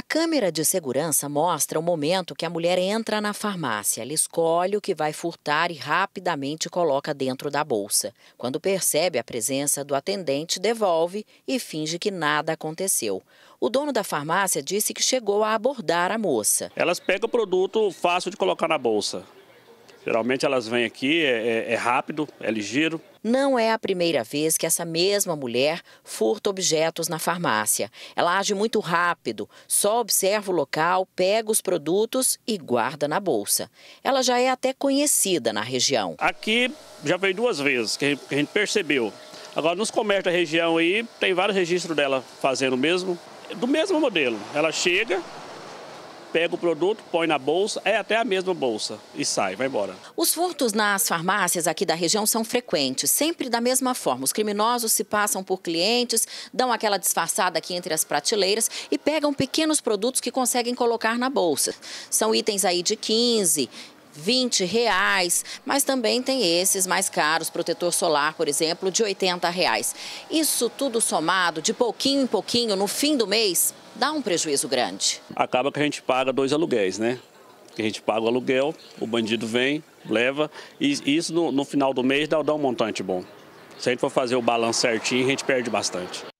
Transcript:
A câmera de segurança mostra o momento que a mulher entra na farmácia. Ela escolhe o que vai furtar e rapidamente coloca dentro da bolsa. Quando percebe a presença do atendente, devolve e finge que nada aconteceu. O dono da farmácia disse que chegou a abordar a moça. Elas pegam o produto fácil de colocar na bolsa. Geralmente elas vêm aqui, é, é, é rápido, é ligeiro. Não é a primeira vez que essa mesma mulher furta objetos na farmácia. Ela age muito rápido, só observa o local, pega os produtos e guarda na bolsa. Ela já é até conhecida na região. Aqui já veio duas vezes que a gente percebeu. Agora, nos comércios da região aí, tem vários registros dela fazendo o mesmo, do mesmo modelo. Ela chega, pega o produto, põe na bolsa, é até a mesma bolsa e sai, vai embora. Os furtos nas farmácias aqui da região são frequentes, sempre da mesma forma. Os criminosos se passam por clientes, dão aquela disfarçada aqui entre as prateleiras e pegam pequenos produtos que conseguem colocar na bolsa. São itens aí de 15, 20 reais, mas também tem esses mais caros, protetor solar, por exemplo, de 80 reais. Isso tudo somado, de pouquinho em pouquinho, no fim do mês, dá um prejuízo grande. Acaba que a gente paga dois aluguéis, né? Que a gente paga o aluguel, o bandido vem, leva, e isso no, no final do mês dá, dá um montante bom. Se a gente for fazer o balanço certinho, a gente perde bastante.